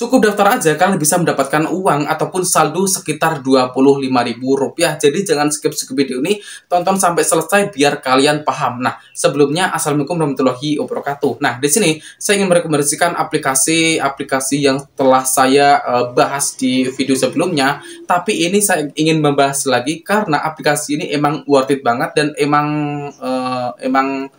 Cukup daftar aja, kalian bisa mendapatkan uang ataupun saldo sekitar Rp25.000. Jadi jangan skip-skip video ini, tonton sampai selesai biar kalian paham. Nah, sebelumnya Assalamualaikum warahmatullahi wabarakatuh. Nah, di sini saya ingin merekomendasikan aplikasi-aplikasi yang telah saya uh, bahas di video sebelumnya, tapi ini saya ingin membahas lagi karena aplikasi ini emang worth it banget dan emang uh, emang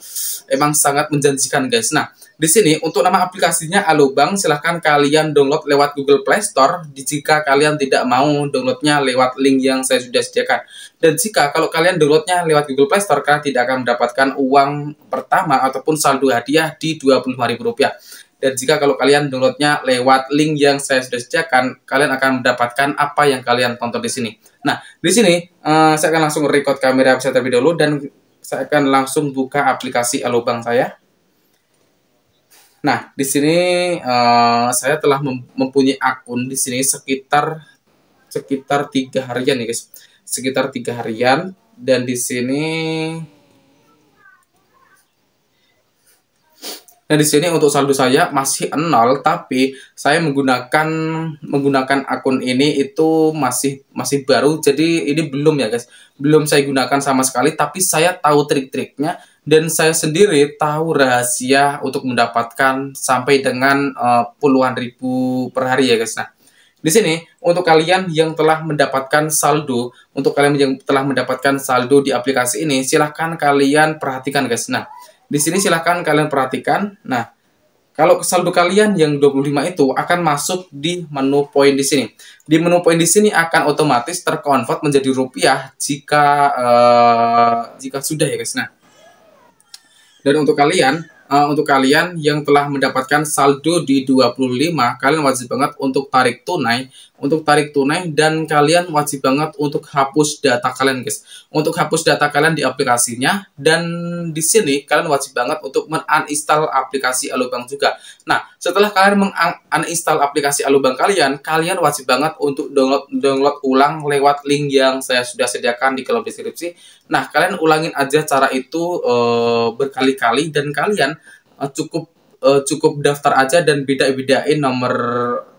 emang sangat menjanjikan, guys. Nah, di sini untuk nama aplikasinya Alobank silahkan kalian download lewat Google Play Store jika kalian tidak mau downloadnya lewat link yang saya sudah sediakan. Dan jika kalau kalian downloadnya lewat Google Play Store kalian tidak akan mendapatkan uang pertama ataupun saldo hadiah di Rp25.000. Dan jika kalau kalian downloadnya lewat link yang saya sudah sediakan, kalian akan mendapatkan apa yang kalian tonton di sini. Nah, di sini uh, saya akan langsung record kamera saya terlebih dahulu dan saya akan langsung buka aplikasi Alobank saya. Nah, di sini uh, saya telah mempunyai akun di sini sekitar sekitar tiga harian ya guys, sekitar tiga harian dan di sini Nah, di sini untuk saldo saya masih nol tapi saya menggunakan menggunakan akun ini itu masih masih baru jadi ini belum ya guys. Belum saya gunakan sama sekali tapi saya tahu trik-triknya dan saya sendiri tahu rahasia untuk mendapatkan sampai dengan uh, puluhan ribu per hari ya guys. Nah, di sini untuk kalian yang telah mendapatkan saldo, untuk kalian yang telah mendapatkan saldo di aplikasi ini, silahkan kalian perhatikan guys. Nah, di sini silahkan kalian perhatikan. Nah, kalau saldo kalian yang 25 itu akan masuk di menu poin di sini. Di menu poin di sini akan otomatis terkonvert menjadi rupiah jika uh, jika sudah ya guys. Nah, dan untuk kalian, uh, untuk kalian yang telah mendapatkan saldo di 25, kalian wajib banget untuk tarik tunai, untuk tarik tunai dan kalian wajib banget untuk hapus data kalian, guys. Untuk hapus data kalian di aplikasinya dan di sini kalian wajib banget untuk menuninstall aplikasi Alubang juga. Nah, setelah kalian menguninstall aplikasi Alubang kalian, kalian wajib banget untuk download download ulang lewat link yang saya sudah sediakan di kolom deskripsi Nah, kalian ulangin aja cara itu uh, berkali-kali dan kalian uh, cukup uh, cukup daftar aja dan beda-bedain nomor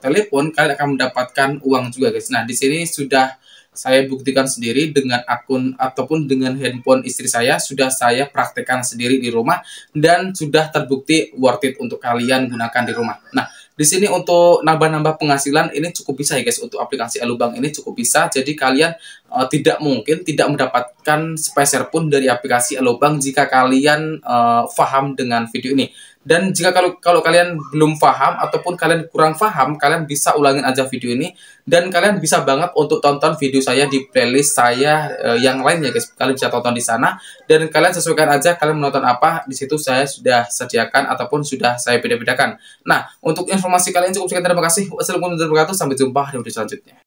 telepon, kalian akan mendapatkan uang juga, guys. Nah, di sini sudah saya buktikan sendiri dengan akun ataupun dengan handphone istri saya sudah saya praktekkan sendiri di rumah dan sudah terbukti worth it untuk kalian gunakan di rumah. Nah, di sini untuk nambah-nambah penghasilan ini cukup bisa ya guys untuk aplikasi Alubang ini cukup bisa. Jadi kalian uh, tidak mungkin tidak mendapatkan speser pun dari aplikasi Alubang jika kalian uh, faham dengan video ini. Dan jika kalau kalau kalian belum paham ataupun kalian kurang paham, kalian bisa ulangin aja video ini dan kalian bisa banget untuk tonton video saya di playlist saya uh, yang lain ya guys. Kalian bisa tonton di sana dan kalian sesuaikan aja kalian menonton apa di situ saya sudah sediakan ataupun sudah saya beda-bedakan. Nah, untuk informasi kalian cukup sekian terima kasih. Wassalamualaikum warahmatullahi wabarakatuh. Sampai jumpa di video selanjutnya.